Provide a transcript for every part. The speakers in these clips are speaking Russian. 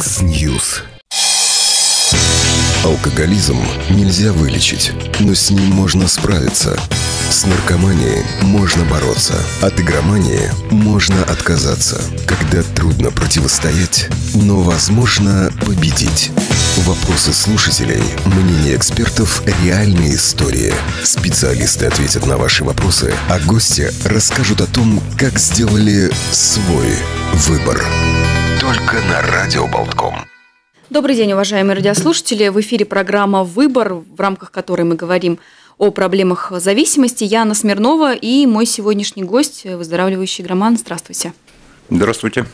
X-News. Алкоголизм нельзя вылечить, но с ним можно справиться. С наркоманией можно бороться, от игромании можно отказаться. Когда трудно противостоять, но возможно победить. Вопросы слушателей, мнения экспертов, реальные истории. Специалисты ответят на ваши вопросы, а гости расскажут о том, как сделали свой выбор. Только на Радио Болтком. Добрый день, уважаемые радиослушатели. В эфире программа «Выбор», в рамках которой мы говорим о проблемах зависимости. Я Анна Смирнова и мой сегодняшний гость, выздоравливающий громан. Здравствуйте. Здравствуйте.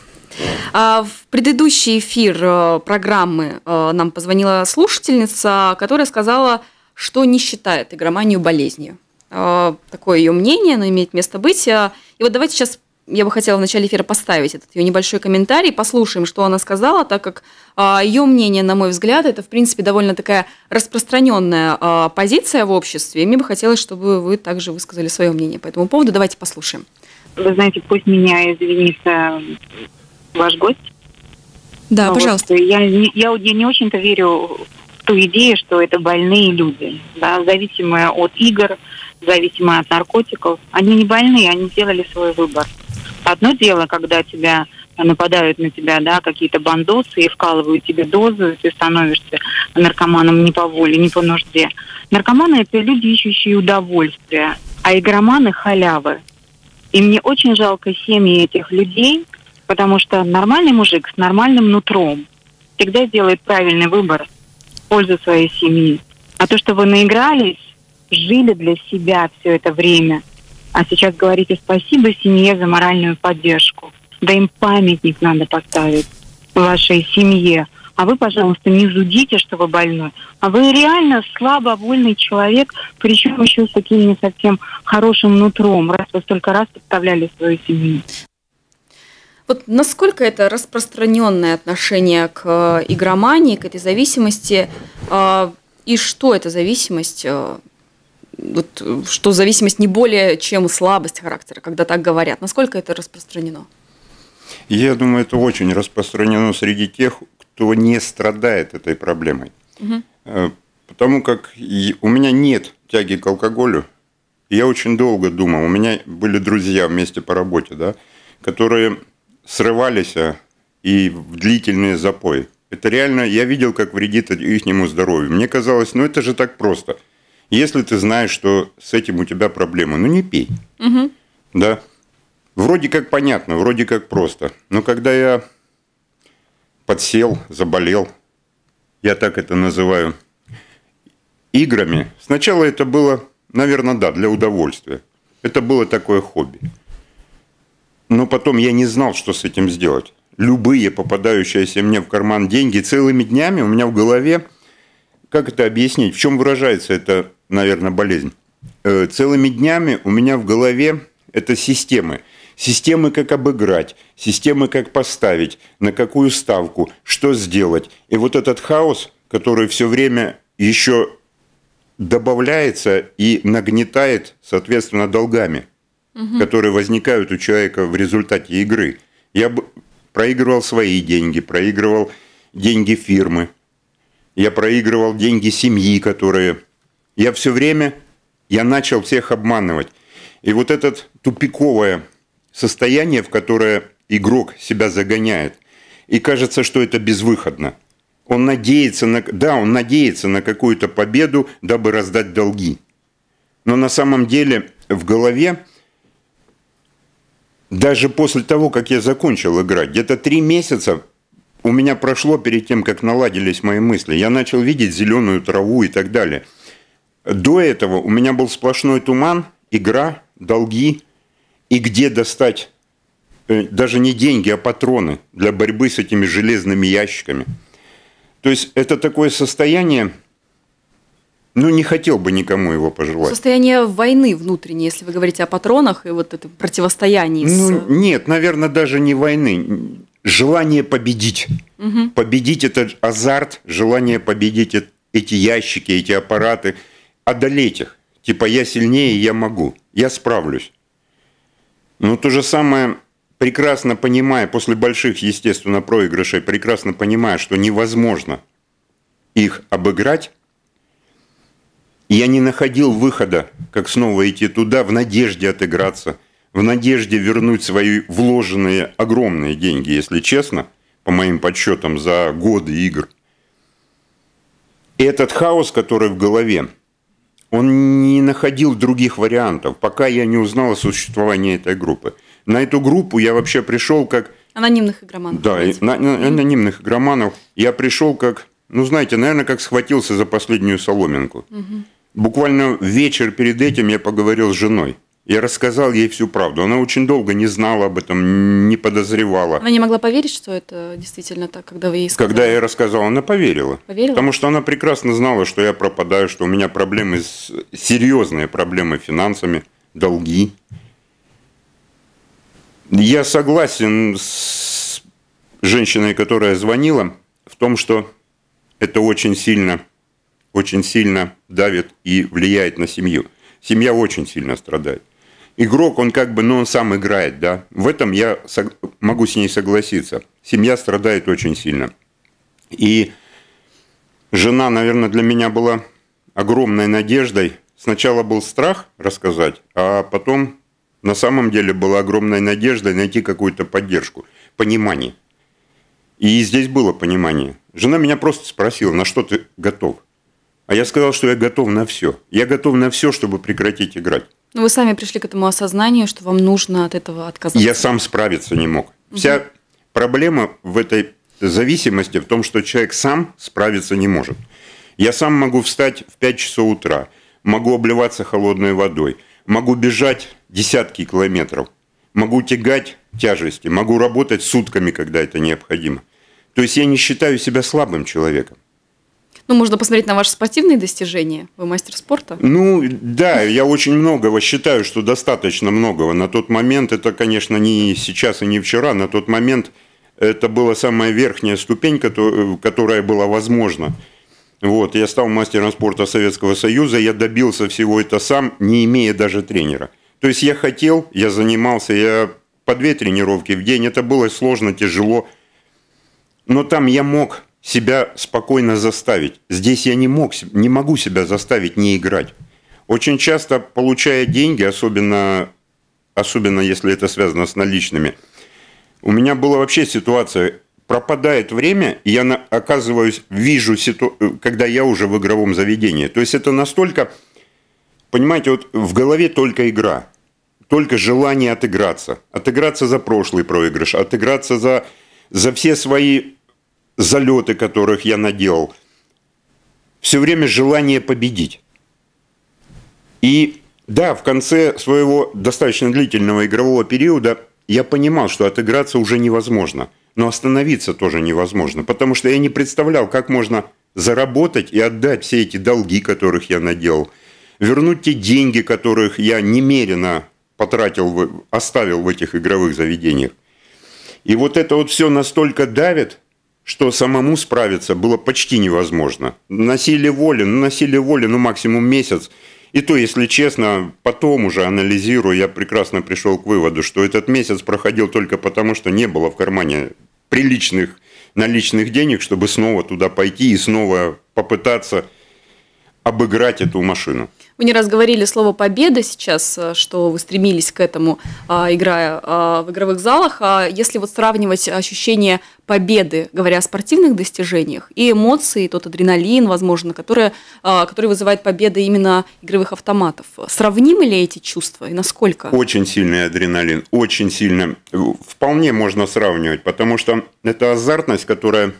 А, в предыдущий эфир э, программы э, нам позвонила слушательница, которая сказала, что не считает игроманию болезнью. Э, такое ее мнение, оно имеет место быть. И вот давайте сейчас я бы хотела в начале эфира поставить этот ее небольшой комментарий. Послушаем, что она сказала, так как а, ее мнение, на мой взгляд, это, в принципе, довольно такая распространенная а, позиция в обществе. И мне бы хотелось, чтобы вы также высказали свое мнение по этому поводу. Давайте послушаем. Вы знаете, пусть меня извинится ваш гость. Да, Но пожалуйста. Вот я, я, я не очень-то верю в ту идею, что это больные люди, да, зависимые от игр, зависимые от наркотиков. Они не больные, они сделали свой выбор. Одно дело, когда тебя нападают на тебя, да, какие-то бандосы и вкалывают тебе дозу, и ты становишься наркоманом не по воле, не по нужде. Наркоманы – это люди, ищущие удовольствие, а игроманы – халявы. И мне очень жалко семьи этих людей, потому что нормальный мужик с нормальным нутром всегда делает правильный выбор в пользу своей семьи. А то, что вы наигрались, жили для себя все это время – а сейчас говорите спасибо семье за моральную поддержку. Да им памятник надо поставить вашей семье. А вы, пожалуйста, не зудите, что вы больной. А вы реально слабо слабовольный человек, причем еще с таким не совсем хорошим нутром, раз вы столько раз подставляли свою семью. Вот насколько это распространенное отношение к э, игромании, к этой зависимости, а, и что эта зависимость э, вот, что зависимость не более, чем слабость характера, когда так говорят. Насколько это распространено? Я думаю, это очень распространено среди тех, кто не страдает этой проблемой. Угу. Потому как у меня нет тяги к алкоголю. Я очень долго думал. У меня были друзья вместе по работе, да, которые срывались а, и в длительные запои. Это реально, я видел, как вредит их здоровью. Мне казалось, ну это же так просто – если ты знаешь, что с этим у тебя проблемы, ну не пей. Угу. Да. Вроде как понятно, вроде как просто. Но когда я подсел, заболел, я так это называю, играми, сначала это было, наверное, да, для удовольствия. Это было такое хобби. Но потом я не знал, что с этим сделать. Любые попадающиеся мне в карман деньги целыми днями у меня в голове, как это объяснить, в чем выражается это наверное, болезнь. Э, целыми днями у меня в голове это системы. Системы, как обыграть, системы, как поставить, на какую ставку, что сделать. И вот этот хаос, который все время еще добавляется и нагнетает, соответственно, долгами, угу. которые возникают у человека в результате игры. Я проигрывал свои деньги, проигрывал деньги фирмы, я проигрывал деньги семьи, которые я все время, я начал всех обманывать. И вот это тупиковое состояние, в которое игрок себя загоняет, и кажется, что это безвыходно. Он надеется на, да, он надеется на какую-то победу, дабы раздать долги. Но на самом деле в голове, даже после того, как я закончил играть, где-то три месяца у меня прошло перед тем, как наладились мои мысли. Я начал видеть зеленую траву и так далее – до этого у меня был сплошной туман, игра, долги и где достать э, даже не деньги, а патроны для борьбы с этими железными ящиками. То есть это такое состояние, ну, не хотел бы никому его пожелать. Состояние войны внутренней, если вы говорите о патронах и вот это противостоянии. Ну, э, нет, наверное, даже не войны. Желание победить. Угу. Победить этот азарт, желание победить эти ящики, эти аппараты – одолеть их. Типа я сильнее, я могу, я справлюсь. Но ну, то же самое, прекрасно понимая, после больших, естественно, проигрышей, прекрасно понимая, что невозможно их обыграть, я не находил выхода, как снова идти туда в надежде отыграться, в надежде вернуть свои вложенные огромные деньги, если честно, по моим подсчетам за годы игр. И этот хаос, который в голове, он не находил других вариантов, пока я не узнал о существовании этой группы. На эту группу я вообще пришел как... Анонимных игроманов. Да, на, на, анонимных игроманов. Я пришел как, ну знаете, наверное, как схватился за последнюю соломинку. Угу. Буквально вечер перед этим я поговорил с женой и рассказал ей всю правду. Она очень долго не знала об этом, не подозревала. Она не могла поверить, что это действительно так, когда вы ей сказали? Когда я ей рассказал, она поверила. Поверила? Потому что она прекрасно знала, что я пропадаю, что у меня проблемы, с... серьезные проблемы с финансами, долги. Я согласен с женщиной, которая звонила, в том, что это очень сильно, очень сильно давит и влияет на семью. Семья очень сильно страдает игрок, он как бы, ну, он сам играет, да. В этом я могу с ней согласиться. Семья страдает очень сильно. И жена, наверное, для меня была огромной надеждой. Сначала был страх рассказать, а потом на самом деле была огромная надежда найти какую-то поддержку, понимание. И здесь было понимание. Жена меня просто спросила, на что ты готов? А я сказал, что я готов на все. Я готов на все, чтобы прекратить играть. Но ну, вы сами пришли к этому осознанию, что вам нужно от этого отказаться. Я сам справиться не мог. Вся угу. проблема в этой зависимости в том, что человек сам справиться не может. Я сам могу встать в 5 часов утра, могу обливаться холодной водой, могу бежать десятки километров, могу тягать тяжести, могу работать сутками, когда это необходимо. То есть я не считаю себя слабым человеком. Ну, можно посмотреть на ваши спортивные достижения. Вы мастер спорта. Ну, да, я очень многого считаю, что достаточно многого. На тот момент, это, конечно, не сейчас и не вчера, на тот момент это была самая верхняя ступень, которая была возможна. Вот, я стал мастером спорта Советского Союза, я добился всего это сам, не имея даже тренера. То есть я хотел, я занимался, я по две тренировки в день, это было сложно, тяжело, но там я мог себя спокойно заставить. Здесь я не, мог, не могу себя заставить не играть. Очень часто, получая деньги, особенно, особенно если это связано с наличными, у меня была вообще ситуация, пропадает время, и я оказываюсь, вижу, ситу, когда я уже в игровом заведении. То есть это настолько, понимаете, вот в голове только игра, только желание отыграться. Отыграться за прошлый проигрыш, отыграться за, за все свои залеты, которых я наделал, все время желание победить. И да, в конце своего достаточно длительного игрового периода я понимал, что отыграться уже невозможно, но остановиться тоже невозможно, потому что я не представлял, как можно заработать и отдать все эти долги, которых я наделал, вернуть те деньги, которых я немерено потратил, оставил в этих игровых заведениях. И вот это вот все настолько давит, что самому справиться было почти невозможно. Носили воли, ну носили воли, ну максимум месяц. И то, если честно, потом уже анализируя, я прекрасно пришел к выводу, что этот месяц проходил только потому, что не было в кармане приличных наличных денег, чтобы снова туда пойти и снова попытаться – обыграть эту машину. Вы не раз говорили слово «победа» сейчас, э, что вы стремились к этому, а, играя а, в игровых залах. А если вот сравнивать ощущение победы, говоря о спортивных достижениях, и эмоции, тот адреналин, возможно, который, а, который вызывает победа именно игровых автоматов, сравнимы ли эти чувства и насколько? Очень сильный адреналин, очень сильно. Вполне можно сравнивать, потому что это азартность, которая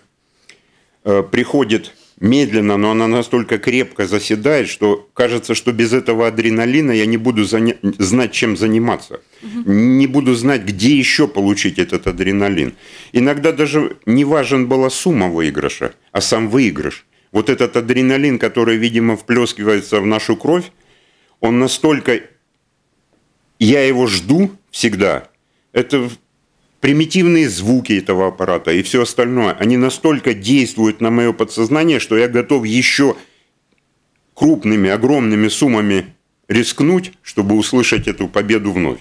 э, приходит медленно, но она настолько крепко заседает, что кажется, что без этого адреналина я не буду заня- знать, чем заниматься. Не буду знать, где еще получить этот адреналин. Иногда даже не важен была сумма выигрыша, а сам выигрыш. Вот этот адреналин, который, видимо, вплескивается в нашу кровь, он настолько... Я его жду всегда. Это примитивные звуки этого аппарата и все остальное, они настолько действуют на мое подсознание, что я готов еще крупными, огромными суммами рискнуть, чтобы услышать эту победу вновь.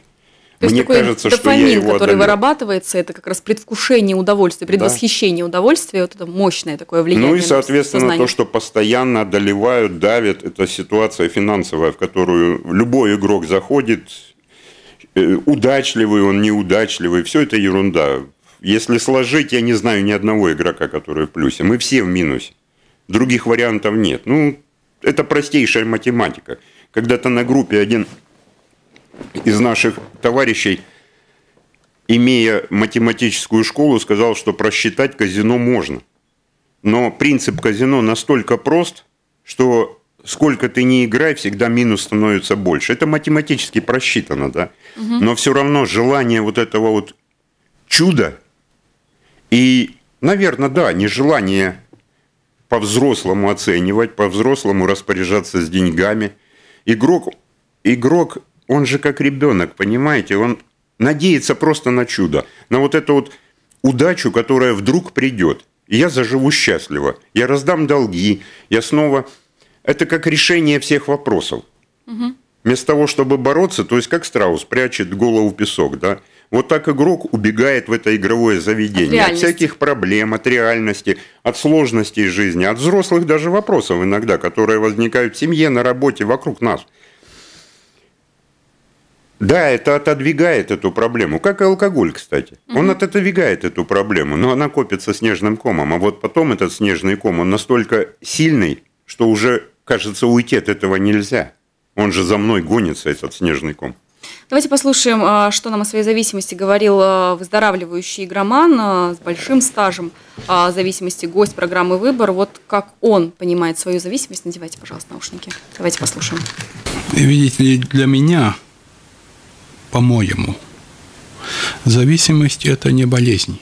То Мне есть такой кажется, что я его который одолел. вырабатывается, это как раз предвкушение удовольствия, предвосхищение да. удовольствия, вот это мощное такое влияние. Ну и, соответственно, сознание. то, что постоянно одолевают, давят, это ситуация финансовая, в которую любой игрок заходит, Э, удачливый он, неудачливый, все это ерунда. Если сложить, я не знаю ни одного игрока, который в плюсе. Мы все в минусе. Других вариантов нет. Ну, это простейшая математика. Когда-то на группе один из наших товарищей, имея математическую школу, сказал, что просчитать казино можно. Но принцип казино настолько прост, что сколько ты не играй, всегда минус становится больше. Это математически просчитано, да. Угу. Но все равно желание вот этого вот чуда и, наверное, да, нежелание по-взрослому оценивать, по-взрослому распоряжаться с деньгами. Игрок, игрок, он же как ребенок, понимаете, он надеется просто на чудо, на вот эту вот удачу, которая вдруг придет. я заживу счастливо, я раздам долги, я снова это как решение всех вопросов. Угу. Вместо того, чтобы бороться, то есть как страус прячет голову в песок, да, вот так игрок убегает в это игровое заведение от, от всяких проблем, от реальности, от сложностей жизни, от взрослых даже вопросов иногда, которые возникают в семье, на работе, вокруг нас. Да, это отодвигает эту проблему, как и алкоголь, кстати. Угу. Он отодвигает эту проблему, но она копится снежным комом, а вот потом этот снежный ком, он настолько сильный, что уже кажется, уйти от этого нельзя. Он же за мной гонится, этот снежный ком. Давайте послушаем, а, что нам о своей зависимости говорил а, выздоравливающий игроман а, с большим стажем зависимости, гость программы «Выбор». Вот как он понимает свою зависимость. Надевайте, пожалуйста, наушники. Давайте послушаем. Видите ли, для меня, по-моему, зависимость – это не болезнь.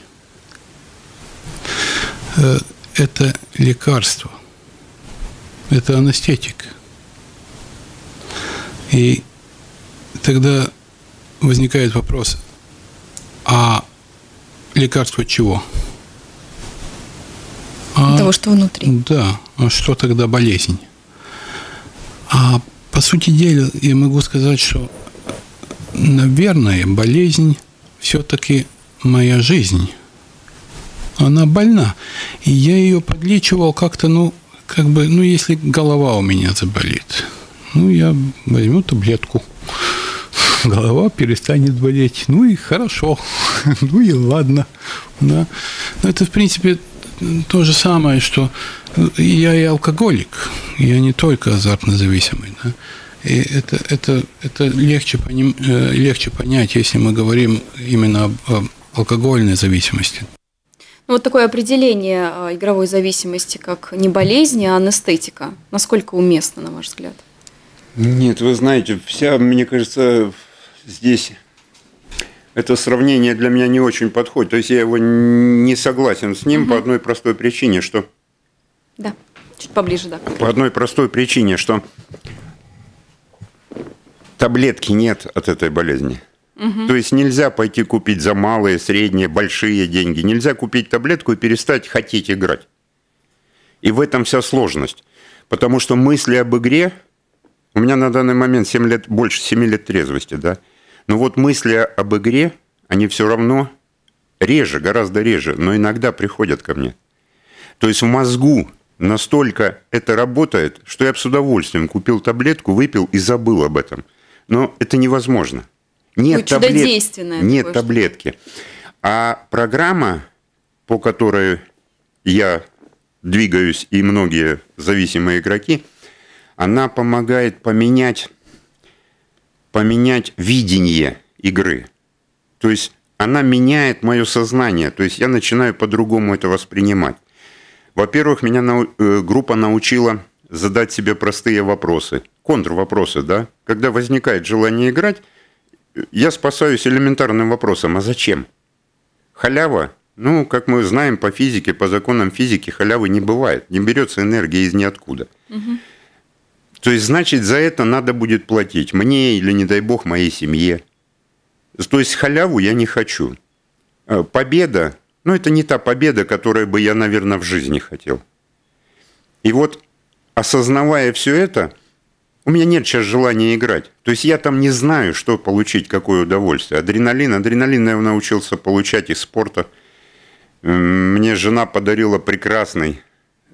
Э, это лекарство – это анестетик. И тогда возникает вопрос, а лекарство от чего? А, от того, что внутри. Да, а что тогда болезнь? А по сути дела я могу сказать, что, наверное, болезнь все-таки моя жизнь. Она больна, и я ее подлечивал как-то, ну, как бы, ну, если голова у меня заболит, ну, я возьму таблетку, голова перестанет болеть. Ну и хорошо, ну и ладно. Да. Но ну, это, в принципе, то же самое, что я и алкоголик, я не только азартно зависимый. Да? И это, это, это легче, поним, э, легче понять, если мы говорим именно об, об алкогольной зависимости. Ну, вот такое определение а, игровой зависимости как не болезнь, а анестетика. Насколько уместно, на ваш взгляд? Нет, вы знаете, вся, мне кажется, здесь это сравнение для меня не очень подходит. То есть я его не согласен с ним угу. по одной простой причине, что... Да, чуть поближе, да. По одной простой причине, что таблетки нет от этой болезни. Угу. То есть нельзя пойти купить за малые, средние, большие деньги. Нельзя купить таблетку и перестать хотеть играть. И в этом вся сложность. Потому что мысли об игре... У меня на данный момент 7 лет, больше 7 лет трезвости, да? Но вот мысли об игре, они все равно реже, гораздо реже, но иногда приходят ко мне. То есть в мозгу настолько это работает, что я бы с удовольствием купил таблетку, выпил и забыл об этом. Но это невозможно – нет, ну, таблет... Нет таблетки. А программа, по которой я двигаюсь и многие зависимые игроки, она помогает поменять, поменять видение игры. То есть она меняет мое сознание, то есть я начинаю по-другому это воспринимать. Во-первых, меня нау э, группа научила задать себе простые вопросы, контр вопросы, да? Когда возникает желание играть, я спасаюсь элементарным вопросом, а зачем? Халява, ну, как мы знаем по физике, по законам физики, халявы не бывает, не берется энергия из ниоткуда. Угу. То есть, значит, за это надо будет платить мне или, не дай бог, моей семье. То есть халяву я не хочу. А, победа, ну, это не та победа, которую бы я, наверное, в жизни хотел. И вот, осознавая все это, у меня нет сейчас желания играть. То есть я там не знаю, что получить, какое удовольствие. Адреналин, адреналин я научился получать из спорта. Мне жена подарила прекрасный,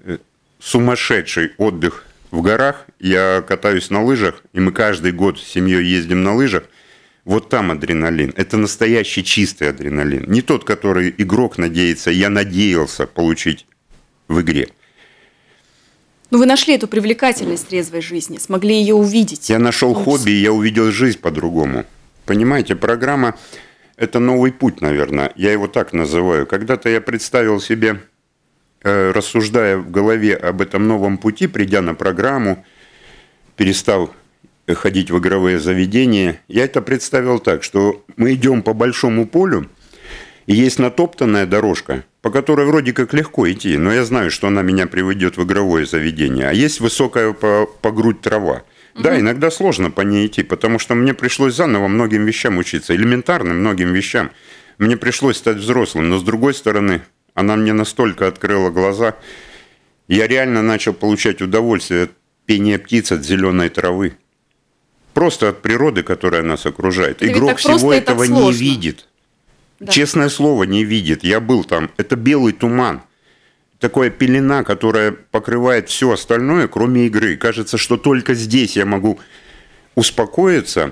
э, сумасшедший отдых в горах. Я катаюсь на лыжах, и мы каждый год с семьей ездим на лыжах. Вот там адреналин. Это настоящий чистый адреналин. Не тот, который игрок надеется, я надеялся получить в игре. Ну, вы нашли эту привлекательность трезвой жизни, смогли ее увидеть. Я нашел ну, хобби, и я увидел жизнь по-другому. Понимаете, программа – это новый путь, наверное. Я его так называю. Когда-то я представил себе, э, рассуждая в голове об этом новом пути, придя на программу, перестал э, ходить в игровые заведения, я это представил так, что мы идем по большому полю, и есть натоптанная дорожка – по которой вроде как легко идти, но я знаю, что она меня приведет в игровое заведение. А есть высокая по, по грудь трава. Угу. Да, иногда сложно по ней идти, потому что мне пришлось заново многим вещам учиться, элементарным многим вещам. Мне пришлось стать взрослым, но с другой стороны, она мне настолько открыла глаза, я реально начал получать удовольствие от пения птиц, от зеленой травы. Просто от природы, которая нас окружает. Игрок всего этого не видит. Да. Честное слово, не видит. Я был там. Это белый туман. Такая пелена, которая покрывает все остальное, кроме игры. Кажется, что только здесь я могу успокоиться.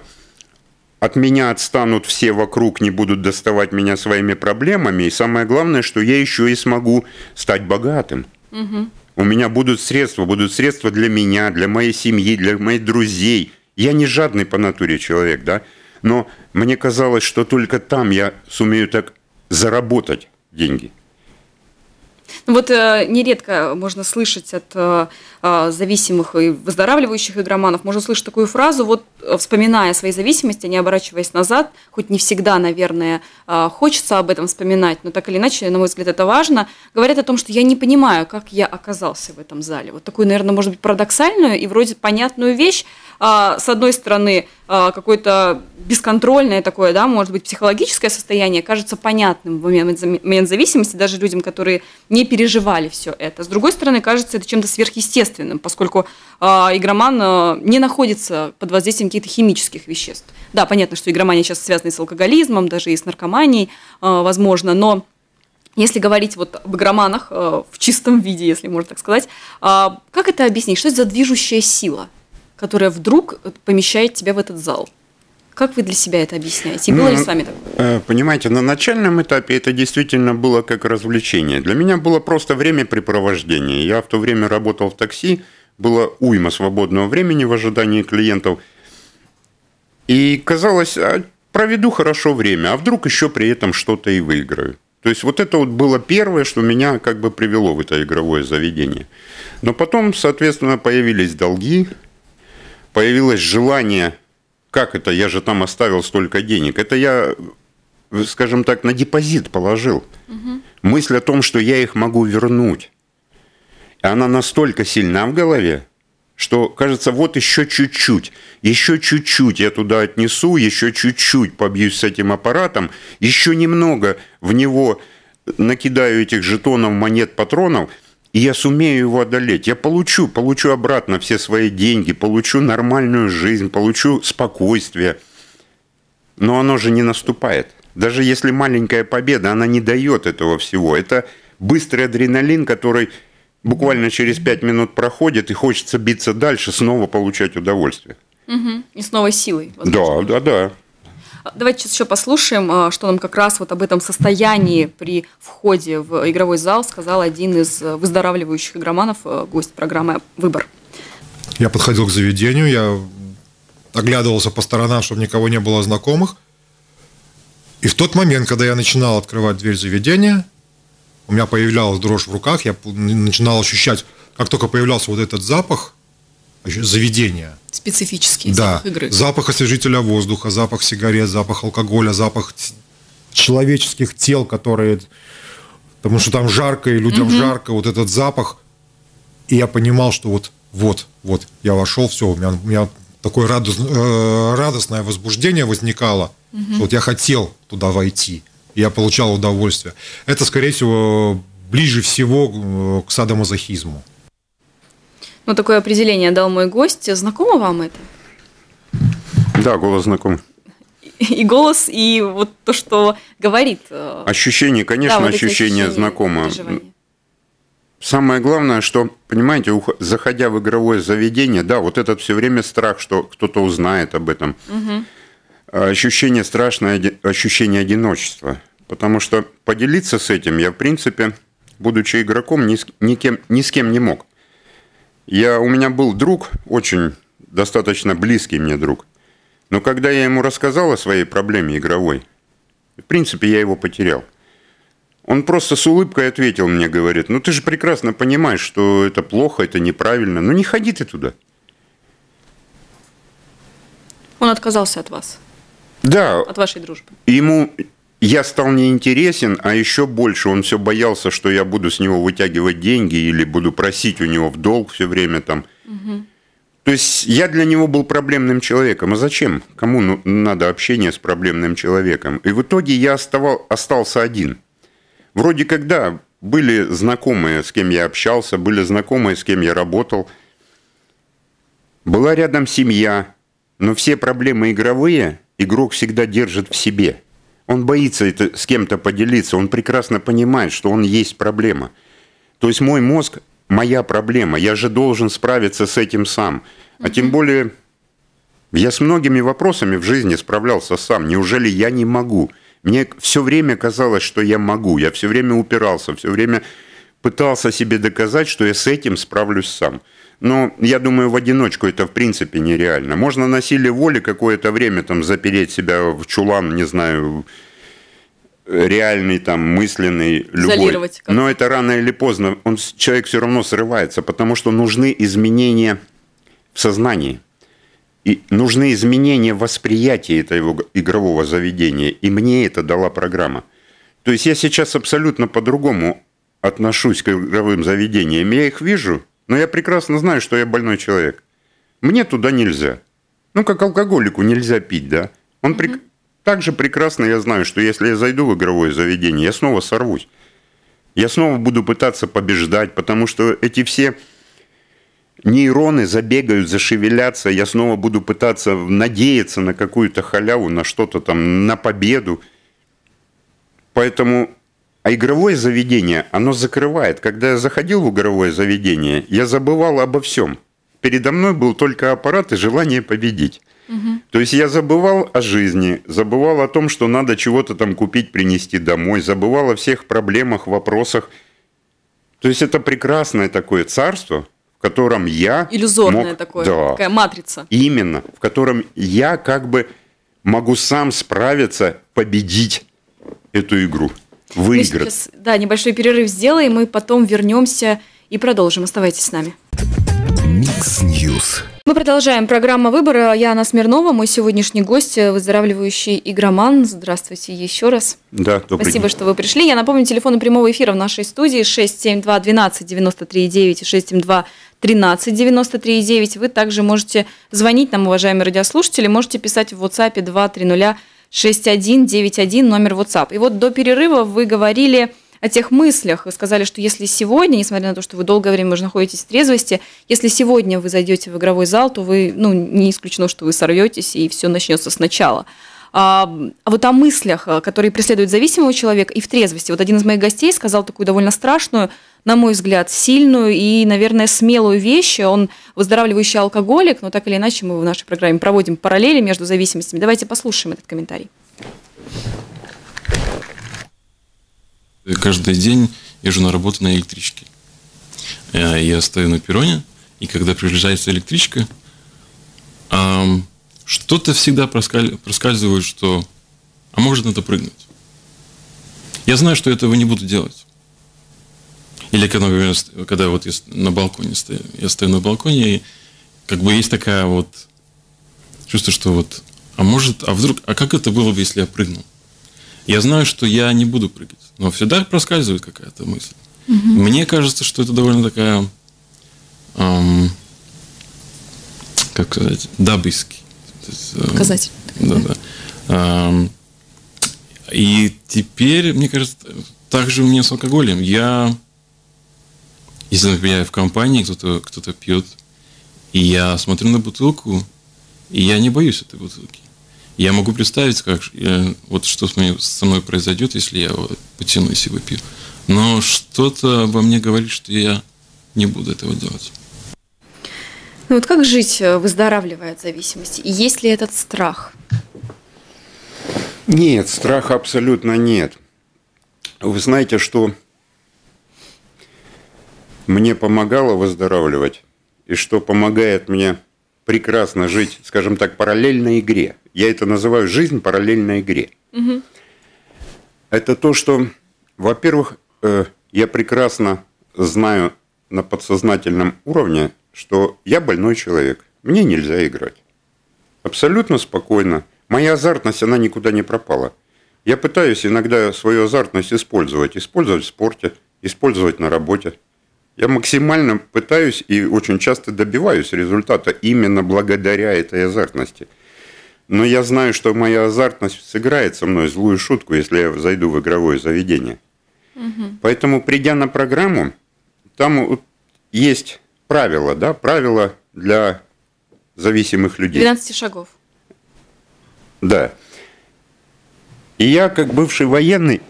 От меня отстанут все вокруг, не будут доставать меня своими проблемами. И самое главное, что я еще и смогу стать богатым. Угу. У меня будут средства, будут средства для меня, для моей семьи, для моих друзей. Я не жадный по натуре человек, да? но мне казалось, что только там я сумею так заработать деньги. Ну вот э, нередко можно слышать от э, э, зависимых и выздоравливающих игроманов, можно слышать такую фразу, вот э, вспоминая свои зависимости, не оборачиваясь назад, хоть не всегда, наверное, э, хочется об этом вспоминать, но так или иначе, на мой взгляд, это важно, говорят о том, что я не понимаю, как я оказался в этом зале. Вот такую, наверное, может быть, парадоксальную и вроде понятную вещь, а, с одной стороны, а, какое-то бесконтрольное такое, да, может быть, психологическое состояние кажется понятным в момент зависимости даже людям, которые не переживали все это. С другой стороны, кажется это чем-то сверхъестественным, поскольку а, игроман не находится под воздействием каких-то химических веществ. Да, понятно, что игромания сейчас связана с алкоголизмом, даже и с наркоманией, возможно, но если говорить вот об игроманах в чистом виде, если можно так сказать, как это объяснить? Что это за движущая сила? которая вдруг э, помещает тебя в этот зал. Как вы для себя это объясняете? И было ну, ли с вами такое? Э, понимаете, на начальном этапе это действительно было как развлечение. Для меня было просто времяпрепровождение. Я в то время работал в такси, было уйма свободного времени в ожидании клиентов. И казалось, а проведу хорошо время, а вдруг еще при этом что-то и выиграю. То есть вот это вот было первое, что меня как бы привело в это игровое заведение. Но потом, соответственно, появились долги, появилось желание, как это, я же там оставил столько денег. Это я, скажем так, на депозит положил. Угу. Мысль о том, что я их могу вернуть. Она настолько сильна в голове, что кажется, вот еще чуть-чуть, еще чуть-чуть я туда отнесу, еще чуть-чуть побьюсь с этим аппаратом, еще немного в него накидаю этих жетонов, монет, патронов – и я сумею его одолеть. Я получу, получу обратно все свои деньги, получу нормальную жизнь, получу спокойствие. Но оно же не наступает. Даже если маленькая победа, она не дает этого всего. Это быстрый адреналин, который буквально через пять минут проходит, и хочется биться дальше, снова получать удовольствие. Угу. И снова силой. Возможно. Да, да, да. А, давайте сейчас еще послушаем, а, что нам как раз вот об этом состоянии при входе в игровой зал сказал один из э, выздоравливающих игроманов, э, гость программы «Выбор». Я подходил к заведению, я оглядывался по сторонам, чтобы никого не было знакомых. И в тот момент, когда я начинал открывать дверь заведения, у меня появлялась дрожь в руках, я начинал ощущать, как только появлялся вот этот запах – заведения. Специфический да. запах игры. Запах освежителя воздуха, запах сигарет, запах алкоголя, запах человеческих тел, которые... Потому что там жарко, и людям угу. жарко, вот этот запах. И я понимал, что вот, вот, вот, я вошел, все, у меня, у меня такое радост, э, радостное возбуждение возникало. Угу. Что вот я хотел туда войти, и я получал удовольствие. Это, скорее всего, ближе всего э, к садомазохизму. Ну такое определение дал мой гость. Знакомо вам это? Да, голос знаком. И голос, и вот то, что говорит. Э, ощущение, конечно, да, вот ощущение знакомо. Самое главное, что, понимаете, заходя в игровое заведение, да, вот этот все время страх, что кто-то узнает об этом. Угу. Ощущение страшное, ощущение одиночества. Потому что поделиться с этим я, в принципе, будучи игроком, ни с, ни кем, ни с кем не мог. Я, у меня был друг, очень достаточно близкий мне друг. Но когда я ему рассказал о своей проблеме игровой, в принципе, я его потерял. Он просто с улыбкой ответил мне, говорит, ну ты же прекрасно понимаешь, что это плохо, это неправильно, ну не ходи ты туда. Он отказался от вас? Да. От вашей дружбы? Ему я стал неинтересен, а еще больше он все боялся, что я буду с него вытягивать деньги или буду просить у него в долг все время там. Угу. То есть я для него был проблемным человеком. А зачем? Кому ну, надо общение с проблемным человеком? И в итоге я оставал, остался один. Вроде когда были знакомые, с кем я общался, были знакомые, с кем я работал. Была рядом семья, но все проблемы игровые игрок всегда держит в себе – он боится это с кем-то поделиться, он прекрасно понимает, что он есть проблема. То есть мой мозг – моя проблема, я же должен справиться с этим сам. А тем более, я с многими вопросами в жизни справлялся сам. Неужели я не могу? Мне все время казалось, что я могу. Я все время упирался, все время пытался себе доказать, что я с этим справлюсь сам. Но ну, я думаю, в одиночку это в принципе нереально. Можно на силе воли какое-то время там запереть себя в чулан, не знаю, реальный там мысленный любой. Но это рано или поздно, он, человек все равно срывается, потому что нужны изменения в сознании. И нужны изменения восприятия этого игрового заведения. И мне это дала программа. То есть я сейчас абсолютно по-другому отношусь к игровым заведениям. Я их вижу – но я прекрасно знаю, что я больной человек. Мне туда нельзя. Ну, как алкоголику нельзя пить, да? Он при... Mm-hmm. также прекрасно я знаю, что если я зайду в игровое заведение, я снова сорвусь. Я снова буду пытаться побеждать, потому что эти все нейроны забегают, зашевелятся, я снова буду пытаться надеяться на какую-то халяву, на что-то там, на победу. Поэтому а игровое заведение, оно закрывает. Когда я заходил в игровое заведение, я забывал обо всем. Передо мной был только аппарат и желание победить. Угу. То есть я забывал о жизни, забывал о том, что надо чего-то там купить, принести домой, забывал о всех проблемах, вопросах. То есть это прекрасное такое царство, в котором я... Иллюзорное мог... такое, да, такая матрица. Именно, в котором я как бы могу сам справиться, победить эту игру. Выиграть. Мы сейчас, да, небольшой перерыв сделаем, мы потом вернемся и продолжим. Оставайтесь с нами. Микс Ньюс. Мы продолжаем. Программа выбора. Я Анна Смирнова, мой сегодняшний гость, э, выздоравливающий игроман. Здравствуйте еще раз. Да, добрый Спасибо, день. что вы пришли. Я напомню, телефоны прямого эфира в нашей студии 672 12 93 9 и 672 13 93 9. Вы также можете звонить нам, уважаемые радиослушатели, можете писать в WhatsApp 230 6191, номер WhatsApp. И вот до перерыва вы говорили о тех мыслях. Вы сказали, что если сегодня, несмотря на то, что вы долгое время уже находитесь в трезвости, если сегодня вы зайдете в игровой зал, то вы, ну, не исключено, что вы сорветесь и все начнется сначала а, вот о мыслях, э, которые преследуют зависимого человека, и в трезвости. Вот один из моих гостей сказал такую довольно страшную, на мой взгляд, сильную и, наверное, смелую вещь. Он выздоравливающий алкоголик, но так или иначе мы в нашей программе проводим параллели между зависимостями. Давайте послушаем этот комментарий. Каждый день езжу на работу на электричке. Э, я стою на перроне, и когда приближается электричка, что-то всегда проскаль... проскальзывает, что а может надо прыгнуть. Я знаю, что этого не буду делать. Или когда, например, когда вот я на балконе стою, я стою на балконе, и как бы есть такая вот чувство, что вот, а может, а вдруг, а как это было бы, если я прыгнул? Я знаю, что я не буду прыгать, но всегда проскальзывает какая-то мысль. Угу. Мне кажется, что это довольно такая, эм, как сказать, дабыйский Показатель. Э, да, да. да. И теперь, мне кажется, также у меня с алкоголем. Я, если, например, я в компании, кто-то кто, -то, пьет, и я смотрю на бутылку, и я не боюсь этой бутылки. Я могу представить, как, э, вот что с мной, со мной произойдет, если я вот, потянусь и выпью. Но что-то во мне говорит, что я не буду этого делать. Ну вот как жить, э, выздоравливая от зависимости? И есть ли этот страх? Нет, страха абсолютно нет. Вы знаете, что мне помогало выздоравливать, и что помогает мне прекрасно жить, скажем так, параллельно игре. Я это называю жизнь параллельно игре. Угу. Это то, что, во-первых, э, я прекрасно знаю на подсознательном уровне что я больной человек, мне нельзя играть. Абсолютно спокойно. Моя азартность, она никуда не пропала. Я пытаюсь иногда свою азартность использовать. Использовать в спорте, использовать на работе. Я максимально пытаюсь и очень часто добиваюсь результата именно благодаря этой азартности. Но я знаю, что моя азартность сыграет со мной злую шутку, если я зайду в игровое заведение. Угу. Поэтому, придя на программу, там есть правила, да, правила для зависимых людей. 12 шагов. Да. И я, как бывший военный,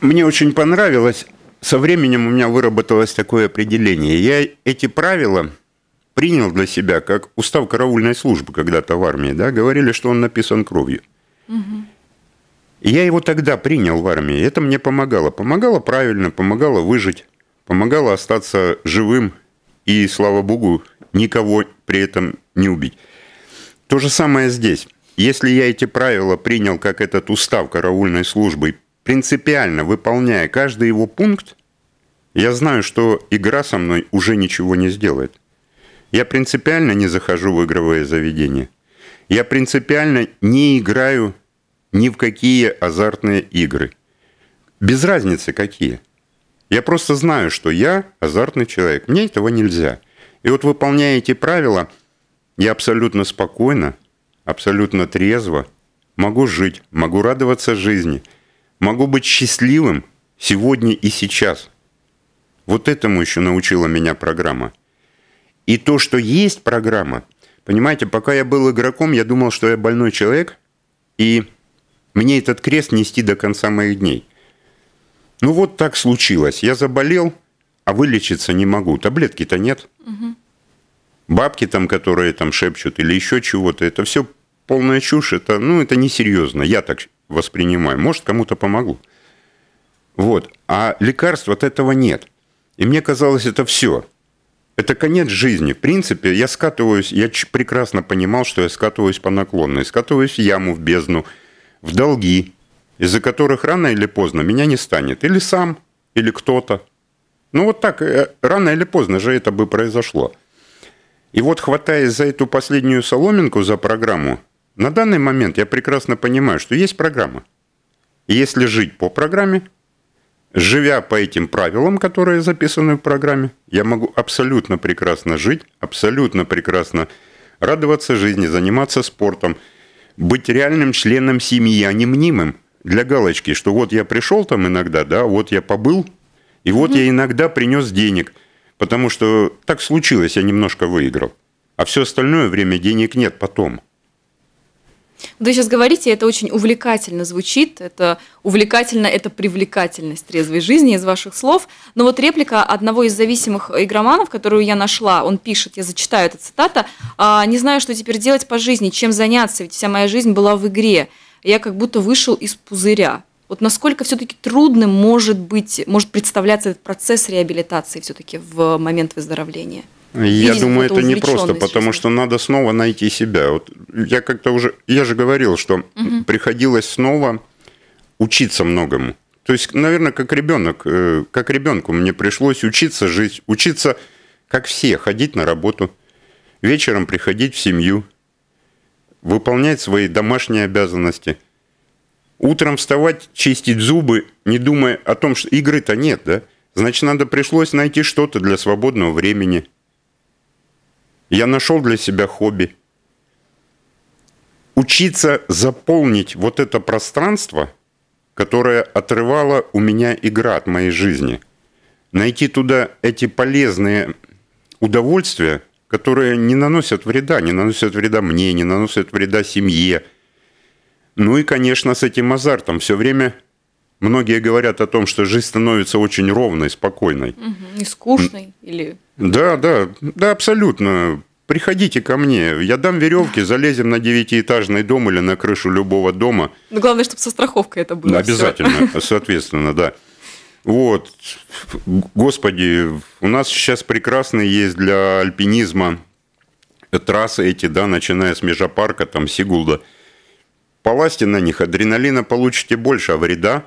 мне очень понравилось, со временем у меня выработалось такое определение. Я эти правила принял для себя как устав караульной службы когда-то в армии, да, говорили, что он написан кровью. Угу. И я его тогда принял в армии, это мне помогало. Помогало правильно, помогало выжить, помогало остаться живым и, слава богу, никого при этом не убить. То же самое здесь. Если я эти правила принял как этот устав караульной службы, принципиально выполняя каждый его пункт, я знаю, что игра со мной уже ничего не сделает. Я принципиально не захожу в игровые заведения. Я принципиально не играю ни в какие азартные игры. Без разницы какие – я просто знаю, что я азартный человек. Мне этого нельзя. И вот выполняя эти правила, я абсолютно спокойно, абсолютно трезво могу жить, могу радоваться жизни, могу быть счастливым сегодня и сейчас. Вот этому еще научила меня программа. И то, что есть программа, понимаете, пока я был игроком, я думал, что я больной человек, и мне этот крест нести до конца моих дней – ну вот так случилось. Я заболел, а вылечиться не могу. Таблетки-то нет. Угу. Бабки там, которые там шепчут или еще чего-то, это все полная чушь. Это, ну, это несерьезно. Я так воспринимаю. Может, кому-то помогу. Вот. А лекарств от этого нет. И мне казалось, это все. Это конец жизни. В принципе, я скатываюсь, я прекрасно понимал, что я скатываюсь по наклонной. Скатываюсь в яму, в бездну, в долги, из-за которых рано или поздно меня не станет. Или сам, или кто-то. Ну вот так, э, рано или поздно же это бы произошло. И вот хватаясь за эту последнюю соломинку, за программу, на данный момент я прекрасно понимаю, что есть программа. И если жить по программе, живя по этим правилам, которые записаны в программе, я могу абсолютно прекрасно жить, абсолютно прекрасно радоваться жизни, заниматься спортом, быть реальным членом семьи, а не мнимым – для галочки, что вот я пришел там иногда, да, вот я побыл, и вот угу. я иногда принес денег, потому что так случилось, я немножко выиграл. А все остальное время денег нет потом. Вы сейчас говорите, это очень увлекательно звучит, это увлекательно, это привлекательность трезвой жизни из ваших слов. Но вот реплика одного из зависимых э, игроманов, которую я нашла, он пишет, я зачитаю эту цитату, «А, «Не знаю, что теперь делать по жизни, чем заняться, ведь вся моя жизнь была в игре» я как будто вышел из пузыря. Вот насколько все-таки трудным может быть, может представляться этот процесс реабилитации все-таки в момент выздоровления? Я думаю, это не просто, потому что надо снова найти себя. Вот я как-то уже, я же говорил, что угу. приходилось снова учиться многому. То есть, наверное, как ребенок, э, как ребенку мне пришлось учиться жить, учиться как все, ходить на работу, вечером приходить в семью, выполнять свои домашние обязанности. Утром вставать, чистить зубы, не думая о том, что игры-то нет, да? Значит, надо пришлось найти что-то для свободного времени. Я нашел для себя хобби. Учиться заполнить вот это пространство, которое отрывала у меня игра от моей жизни. Найти туда эти полезные удовольствия – которые не наносят вреда, не наносят вреда мне, не наносят вреда семье. Ну и, конечно, с этим азартом все время многие говорят о том, что жизнь становится очень ровной, спокойной. Угу, и скучной или... Да, да, да, абсолютно. Приходите ко мне, я дам веревки, залезем на девятиэтажный дом или на крышу любого дома. Но ну, главное, чтобы со страховкой это было. обязательно, все. соответственно, да. Вот, господи, у нас сейчас прекрасно есть для альпинизма трассы эти, да, начиная с межапарка, там, Сигулда. Полазьте на них, адреналина получите больше, а вреда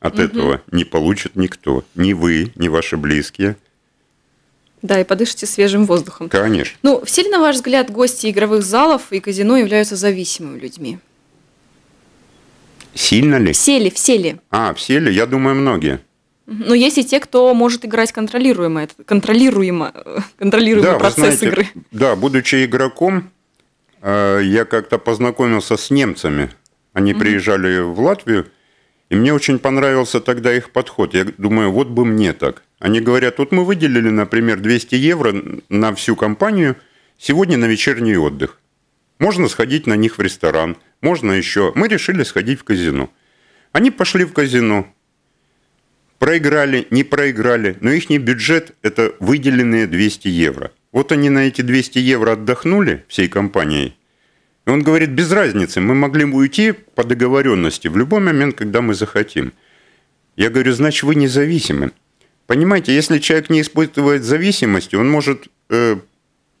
от угу. этого не получит никто. Ни вы, ни ваши близкие. Да, и подышите свежим воздухом. Конечно. Ну, все ли, на ваш взгляд, гости игровых залов и казино являются зависимыми людьми? Сильно ли? Все ли, все ли? А, все ли? Я думаю, многие. Но есть и те, кто может играть контролируемо, контролируемо, контролируемый да, процесс знаете, игры. Да, будучи игроком, э, я как-то познакомился с немцами. Они mm-hmm. приезжали в Латвию, и мне очень понравился тогда их подход. Я думаю, вот бы мне так. Они говорят, вот мы выделили, например, 200 евро на всю компанию сегодня на вечерний отдых. Можно сходить на них в ресторан, можно еще. Мы решили сходить в казино. Они пошли в казино, Проиграли, не проиграли, но их бюджет – это выделенные 200 евро. Вот они на эти 200 евро отдохнули всей компанией. И он говорит, без разницы, мы могли бы уйти по договоренности в любой момент, когда мы захотим. Я говорю, значит, вы независимы. Понимаете, если человек не испытывает зависимости, он может э,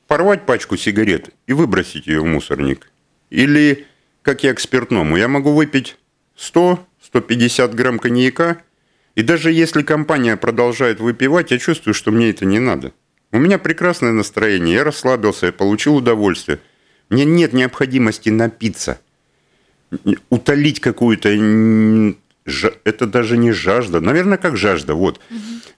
порвать пачку сигарет и выбросить ее в мусорник. Или, как я к спиртному, я могу выпить 100-150 грамм коньяка – и даже если компания продолжает выпивать, я чувствую, что мне это не надо. У меня прекрасное настроение, я расслабился, я получил удовольствие. Мне нет необходимости напиться, утолить какую-то... Это даже не жажда, наверное, как жажда, вот.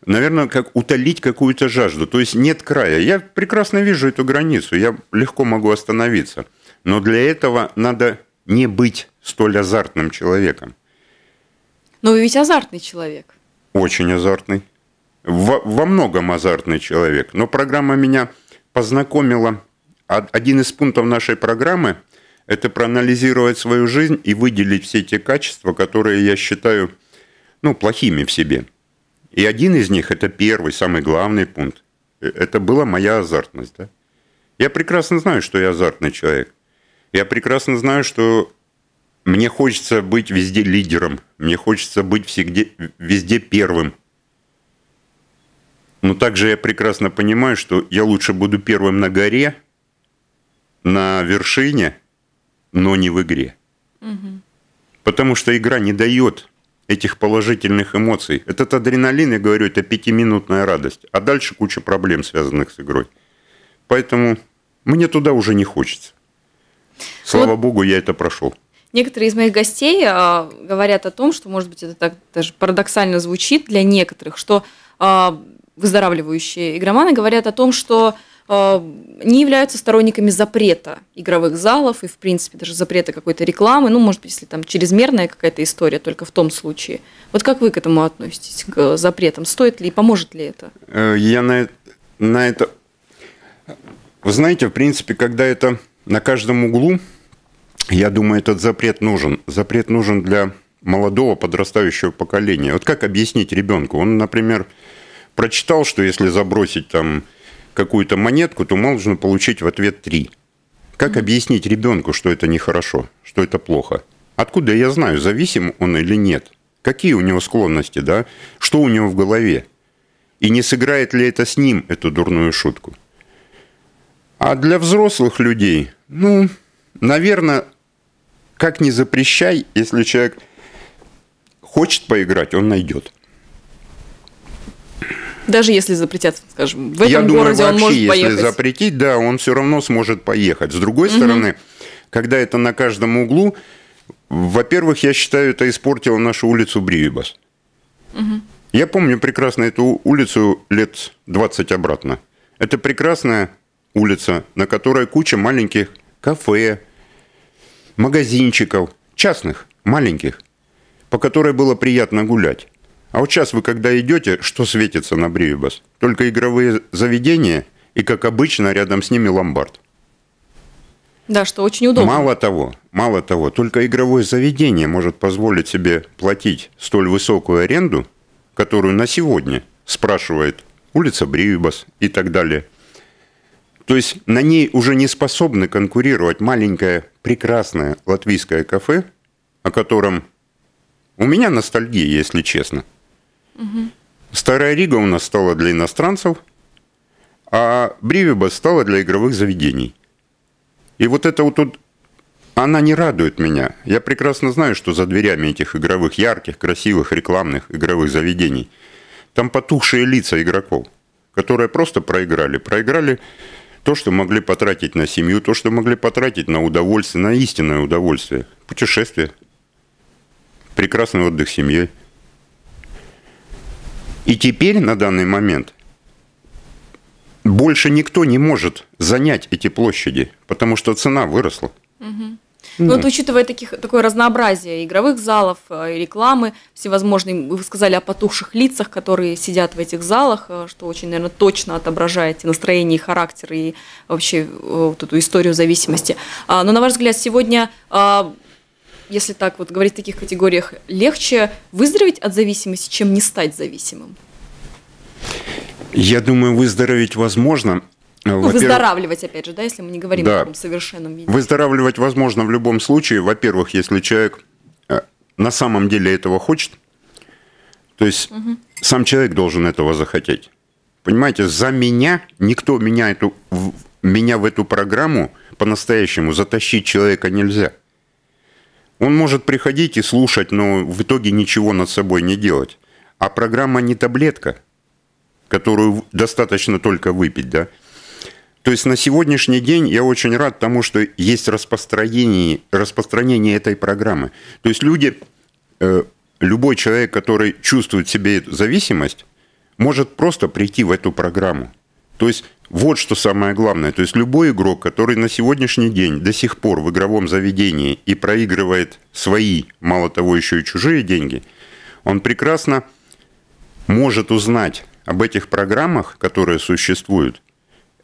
Наверное, как утолить какую-то жажду, то есть нет края. Я прекрасно вижу эту границу, я легко могу остановиться. Но для этого надо не быть столь азартным человеком. Но вы ведь азартный человек. Очень азартный. Во, во многом азартный человек. Но программа меня познакомила. Один из пунктов нашей программы – это проанализировать свою жизнь и выделить все те качества, которые я считаю ну, плохими в себе. И один из них – это первый, самый главный пункт. Э, это была моя азартность. Да? Я прекрасно знаю, что я азартный человек. Я прекрасно знаю, что мне хочется быть везде лидером. Мне хочется быть всегде, везде первым. Но также я прекрасно понимаю, что я лучше буду первым на горе, на вершине, но не в игре. Угу. Потому что игра не дает этих положительных эмоций. Этот адреналин, я говорю, это пятиминутная радость. А дальше куча проблем, связанных с игрой. Поэтому мне туда уже не хочется. Слава вот. богу, я это прошел. Некоторые из моих гостей э, говорят о том, что, может быть, это так даже парадоксально звучит для некоторых, что э, выздоравливающие игроманы говорят о том, что э, не являются сторонниками запрета игровых залов и, в принципе, даже запрета какой-то рекламы. Ну, может быть, если там чрезмерная какая-то история, только в том случае. Вот как вы к этому относитесь, к запретам? Стоит ли и поможет ли это? Э, я на, на это... Вы знаете, в принципе, когда это на каждом углу я думаю, этот запрет нужен. Запрет нужен для молодого подрастающего поколения. Вот как объяснить ребенку? Он, например, прочитал, что если забросить там какую-то монетку, то можно получить в ответ три. Как объяснить ребенку, что это нехорошо, что это плохо? Откуда я знаю, зависим он или нет? Какие у него склонности, да? Что у него в голове? И не сыграет ли это с ним эту дурную шутку? А для взрослых людей, ну, наверное, как не запрещай, если человек хочет поиграть, он найдет. Даже если запретят, скажем, в этом Я думаю, городе вообще, он может если поехать. если запретить, да, он все равно сможет поехать. С другой угу. стороны, когда это на каждом углу, во-первых, я считаю, это испортило нашу улицу Бривибас. Угу. Я помню прекрасно эту улицу лет 20 обратно. Это прекрасная улица, на которой куча маленьких кафе, магазинчиков, частных, маленьких, по которой было приятно гулять. А вот сейчас вы, когда идете, что светится на Бривибас? Только игровые заведения и, как обычно, рядом с ними ломбард. Да, что очень удобно. Мало того, мало того, только игровое заведение может позволить себе платить столь высокую аренду, которую на сегодня спрашивает улица Бривибас и так далее – то есть на ней уже не способны конкурировать маленькое прекрасное латвийское кафе, о котором у меня ностальгия, если честно. Угу. Старая Рига у нас стала для иностранцев, а Бривиба стала для игровых заведений. И вот это вот, тут она не радует меня. Я прекрасно знаю, что за дверями этих игровых, ярких, красивых, рекламных игровых заведений, там потухшие лица игроков, которые просто проиграли. Проиграли то, что могли потратить на семью, то, что могли потратить на удовольствие, на истинное удовольствие. Путешествие, прекрасный отдых с семьей. И теперь, на данный момент, больше никто не может занять эти площади, потому что цена выросла. Угу. Но ну, вот учитывая таких, такое разнообразие игровых залов, э, рекламы, всевозможные, вы сказали о потухших лицах, которые сидят в этих залах, э, что очень, наверное, точно отображает и настроение, и характер, и вообще э, вот эту историю зависимости. А, но, на ваш взгляд, сегодня а, если так вот говорить в таких категориях, легче выздороветь от зависимости, чем не стать зависимым? Я думаю, выздороветь возможно, ну, ну выздоравливать, опять же, да, если мы не говорим да. о таком совершенном виде. Выздоравливать возможно в любом случае. Во-первых, если человек э, на самом деле этого хочет, то есть угу. сам человек должен этого захотеть. Понимаете, за меня никто меня, эту, меня в эту программу по-настоящему затащить человека нельзя. Он может приходить и слушать, но в итоге ничего над собой не делать. А программа не таблетка, которую достаточно только выпить, да? То есть на сегодняшний день я очень рад тому, что есть распространение, распространение этой программы. То есть люди, э, любой человек, который чувствует в себе эту зависимость, может просто прийти в эту программу. То есть вот что самое главное. То есть любой игрок, который на сегодняшний день до сих пор в игровом заведении и проигрывает свои, мало того еще и чужие деньги, он прекрасно может узнать об этих программах, которые существуют,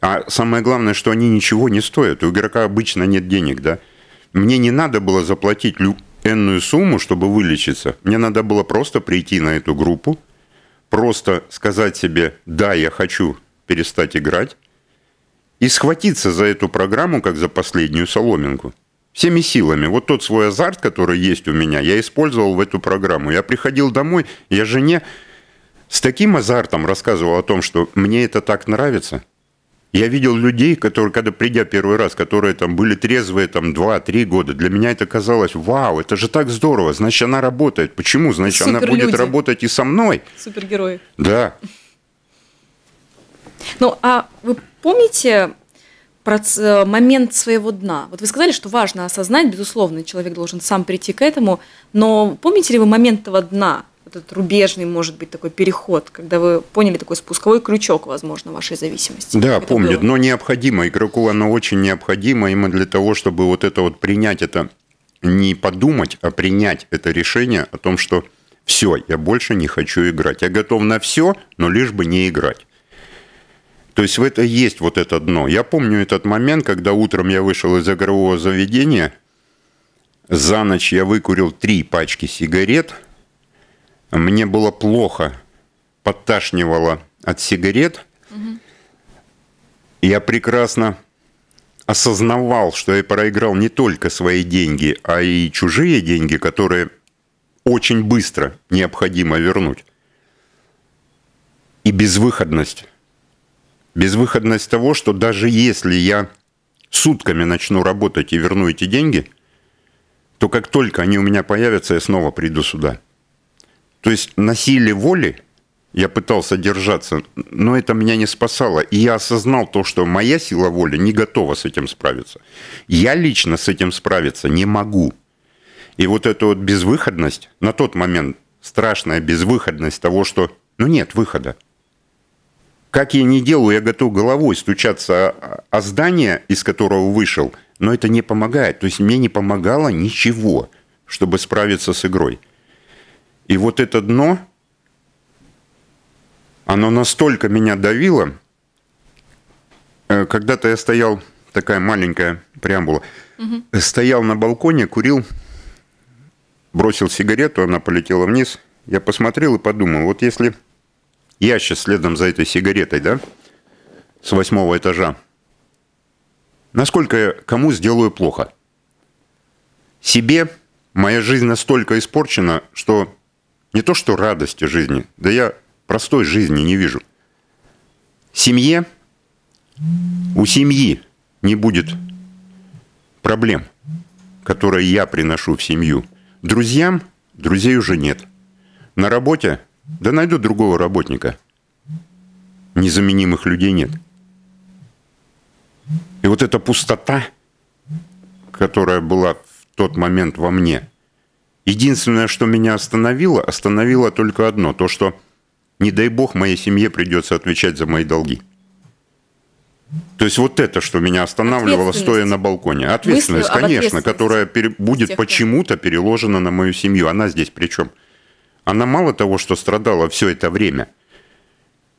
а самое главное, что они ничего не стоят. У игрока обычно нет денег, да? Мне не надо было заплатить энную сумму, чтобы вылечиться. Мне надо было просто прийти на эту группу, просто сказать себе «да, я хочу перестать играть», и схватиться за эту программу, как за последнюю соломинку. Всеми силами. Вот тот свой азарт, который есть у меня, я использовал в эту программу. Я приходил домой, я жене с таким азартом рассказывал о том, что мне это так нравится – я видел людей, которые, когда придя первый раз, которые там были трезвые там 2-3 года, для меня это казалось, вау, это же так здорово, значит, она работает. Почему? Значит, она будет работать и со мной. Супергерои. Да. Ну, а вы помните э, момент своего дна? Вот вы сказали, что важно осознать, безусловно, человек должен сам прийти к этому, но помните ли вы момент этого дна? этот рубежный, может быть, такой переход, когда вы поняли такой спусковой крючок, возможно, вашей зависимости? Да, как помню, но необходимо, игроку оно очень необходимо именно для того, чтобы вот это вот принять это, не подумать, а принять это решение о том, что все, я больше не хочу играть. Я готов на все, но лишь бы не играть. То есть в это есть вот это дно. Я помню этот момент, когда утром я вышел из игрового заведения, за ночь я выкурил три пачки сигарет – мне было плохо, подташнивало от сигарет. Я прекрасно осознавал, что я проиграл не только свои деньги, а и чужие деньги, которые очень быстро необходимо вернуть. И безвыходность. Безвыходность того, что даже если я сутками начну работать и верну эти деньги, то как только они у меня появятся, я снова приду сюда. То есть на силе воли я пытался держаться, но это меня не спасало. И я осознал то, что моя сила воли не готова с этим справиться. Я лично с этим справиться не могу. И вот эта вот безвыходность, на тот момент страшная безвыходность того, что ну нет выхода. Как я не делаю, я готов головой стучаться о здание, из которого вышел, но это не помогает. То есть мне не помогало ничего, чтобы справиться с игрой. И вот это дно, оно настолько меня давило. Э, когда-то я стоял, такая маленькая преамбула, угу. стоял на балконе, курил, бросил сигарету, она полетела вниз. Я посмотрел и подумал, вот если я сейчас следом за этой сигаретой, да, с восьмого этажа, насколько я кому сделаю плохо? Себе моя жизнь настолько испорчена, что не то, что радости жизни, да я простой жизни не вижу. Семье, у семьи не будет проблем, которые я приношу в семью. Друзьям друзей уже нет. На работе, да найду другого работника. Незаменимых людей нет. И вот эта пустота, которая была в тот момент во мне – Единственное, что меня остановило, остановило только одно, то, что, не дай бог, моей семье придется отвечать за мои долги. То есть вот это, что меня останавливало, стоя на балконе. Ответственность, Мыслю конечно, ответственность. которая пере... будет почему-то переложена на мою семью. Она здесь причем. Она мало того, что страдала все это время,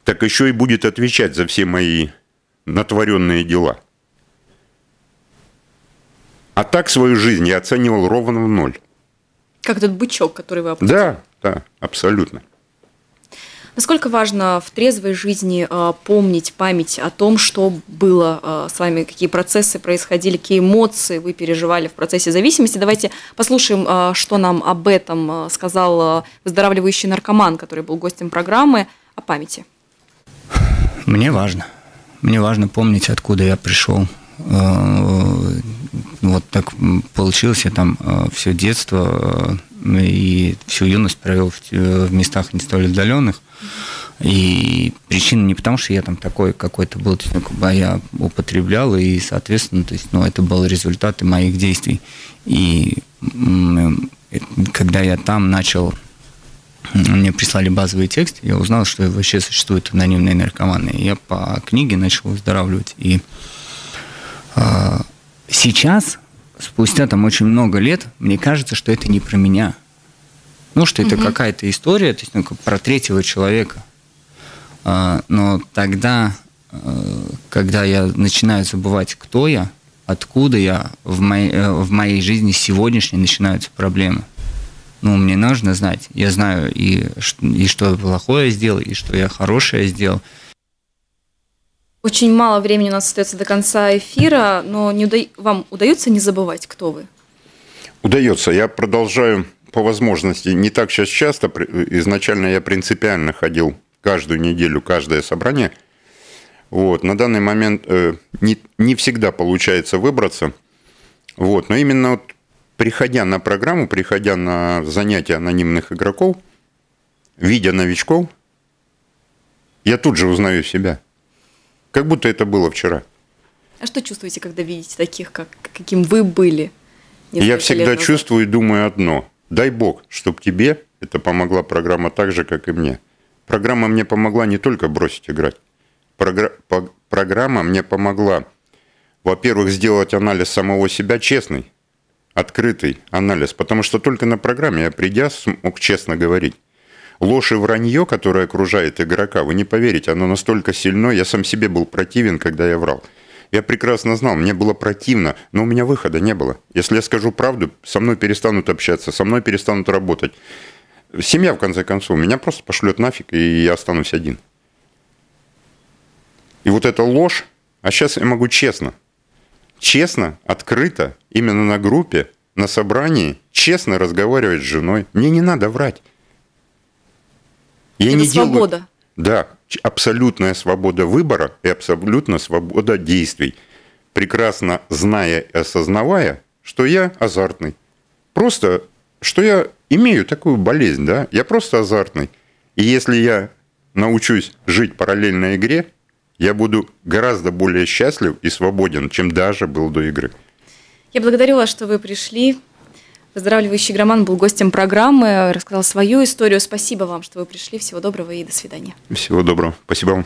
так еще и будет отвечать за все мои натворенные дела. А так свою жизнь я оценивал ровно в ноль. Как этот бычок, который вы опустили. Да, да, абсолютно. Насколько важно в трезвой жизни а, помнить память о том, что было а, с вами, какие процессы происходили, какие эмоции вы переживали в процессе зависимости? Давайте послушаем, а, что нам об этом сказал выздоравливающий наркоман, который был гостем программы, о памяти. Мне важно. Мне важно помнить, откуда я пришел вот так получилось. Я там э, все детство э, и всю юность провел э, в местах не столь отдаленных. И причина не потому, что я там такой какой-то был, ну, а я употреблял, и, соответственно, то есть, ну, это был результат моих действий. И когда я там начал мне прислали базовый текст, я узнал, что вообще существуют анонимные наркоманы. я по книге начал выздоравливать. И а, Сейчас, спустя там очень много лет, мне кажется, что это не про меня. Ну, что это угу. какая-то история, то есть ну, про третьего человека. А, но тогда, э, когда я начинаю забывать, кто я, откуда я, в моей, э, в моей жизни сегодняшней начинаются проблемы. Ну, мне нужно знать. Я знаю и, и что плохое сделал, и что я хорошее сделал. Очень мало времени у нас остается до конца эфира, но не уда... вам удается не забывать, кто вы? Удается. Я продолжаю по возможности. Не так сейчас часто. Изначально я принципиально ходил каждую неделю, каждое собрание. Вот. На данный момент э, не, не всегда получается выбраться. Вот. Но именно вот приходя на программу, приходя на занятия анонимных игроков, видя новичков, я тут же узнаю себя – как будто это было вчера. А что чувствуете, когда видите таких, как, каким вы были? Я всегда чувствую и думаю одно. Дай Бог, чтобы тебе это помогла программа так же, как и мне. Программа мне помогла не только бросить играть. Програ... Программа мне помогла, во-первых, сделать анализ самого себя честный, открытый анализ. Потому что только на программе я, придя, смог честно говорить ложь и вранье, которое окружает игрока, вы не поверите, оно настолько сильно. Я сам себе был противен, когда я врал. Я прекрасно знал, мне было противно, но у меня выхода не было. Если я скажу правду, со мной перестанут общаться, со мной перестанут работать. Семья, в конце концов, меня просто пошлет нафиг, и я останусь один. И вот эта ложь, а сейчас я могу честно, честно, открыто, именно на группе, на собрании, честно разговаривать с женой. Мне не надо врать. Я это не свобода. Делаю... Да, абсолютная свобода выбора и абсолютная свобода действий. Прекрасно зная и осознавая, что я азартный. Просто, что я имею такую болезнь, да, я просто азартный. И если я научусь жить параллельно игре, я буду гораздо более счастлив и свободен, чем даже был до игры. Я благодарю вас, что вы пришли. Поздравляющий Громан был гостем программы, рассказал свою историю. Спасибо вам, что вы пришли. Всего доброго и до свидания. Всего доброго. Спасибо вам.